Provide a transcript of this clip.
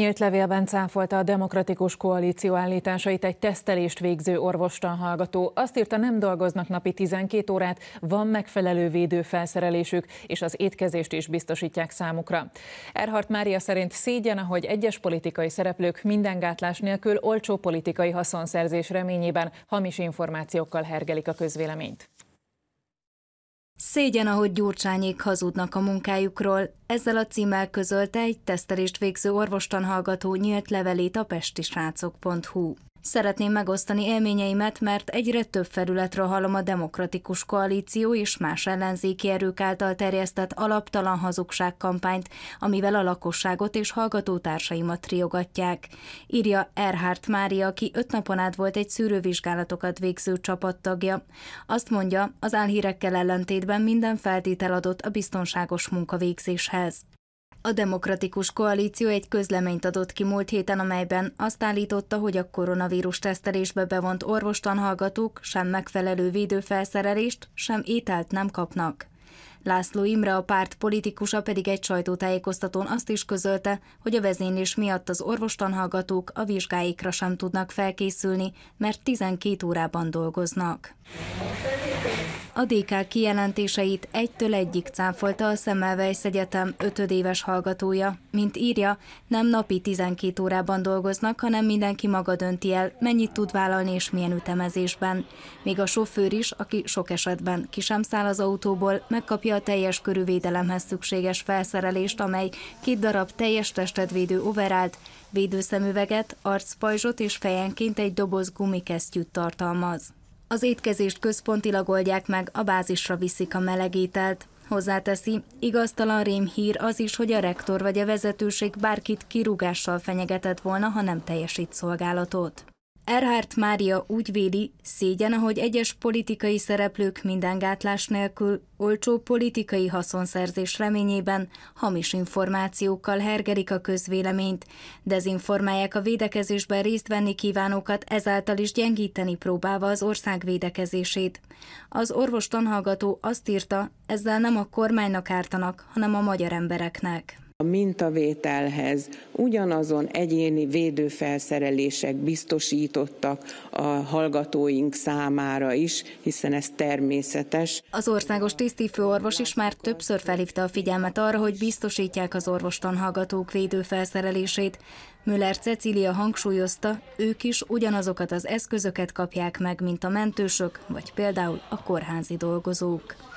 Nyílt levélben cáfolta a demokratikus koalíció állításait egy tesztelést végző orvostan hallgató. Azt írta, nem dolgoznak napi 12 órát, van megfelelő védőfelszerelésük, és az étkezést is biztosítják számukra. Erhard Mária szerint szégyen, ahogy egyes politikai szereplők minden gátlás nélkül olcsó politikai haszonszerzés reményében hamis információkkal hergelik a közvéleményt. Szégyen, ahogy Gyurcsányék hazudnak a munkájukról, ezzel a címmel közölte egy tesztelést végző orvostanhallgató nyílt levelét a pestisrácok.hu. Szeretném megosztani élményeimet, mert egyre több felületről hallom a demokratikus koalíció és más ellenzéki erők által terjesztett alaptalan hazugságkampányt, amivel a lakosságot és hallgatótársaimat triogatják. Írja Erhárt Mária, aki öt napon át volt egy szűrővizsgálatokat végző csapattagja. Azt mondja, az álhírekkel ellentétben minden feltétel adott a biztonságos munkavégzéshez. A Demokratikus Koalíció egy közleményt adott ki múlt héten, amelyben azt állította, hogy a koronavírus tesztelésbe bevont orvostanhallgatók sem megfelelő védőfelszerelést, sem ételt nem kapnak. László Imre, a párt politikusa pedig egy sajtótájékoztatón azt is közölte, hogy a vezénylés miatt az orvostanhallgatók a vizsgáikra sem tudnak felkészülni, mert 12 órában dolgoznak. A DK kijelentéseit egytől egyik cáfolta a Szemmelweis Egyetem ötödéves hallgatója. Mint írja, nem napi 12 órában dolgoznak, hanem mindenki maga dönti el, mennyit tud vállalni és milyen ütemezésben. Még a sofőr is, aki sok esetben ki sem száll az autóból, megkapja a teljes körű védelemhez szükséges felszerelést, amely két darab teljes testet védő overált, védőszemüveget, arcpajzsot és fejenként egy doboz gumikesztyűt tartalmaz. Az étkezést központilag oldják meg, a bázisra viszik a melegételt. Hozzáteszi, igaztalan rém hír az is, hogy a rektor vagy a vezetőség bárkit kirúgással fenyegetett volna, ha nem teljesít szolgálatot. Erhárt Mária úgy véli, szégyen, ahogy egyes politikai szereplők minden gátlás nélkül olcsó politikai haszonszerzés reményében hamis információkkal hergelik a közvéleményt, dezinformálják a védekezésben részt venni kívánókat, ezáltal is gyengíteni próbálva az ország védekezését. Az orvos tanhallgató azt írta, ezzel nem a kormánynak ártanak, hanem a magyar embereknek a mintavételhez ugyanazon egyéni védőfelszerelések biztosítottak a hallgatóink számára is, hiszen ez természetes. Az országos tisztifőorvos is már többször felhívta a figyelmet arra, hogy biztosítják az orvostan hallgatók védőfelszerelését. Müller Cecília hangsúlyozta, ők is ugyanazokat az eszközöket kapják meg, mint a mentősök, vagy például a kórházi dolgozók.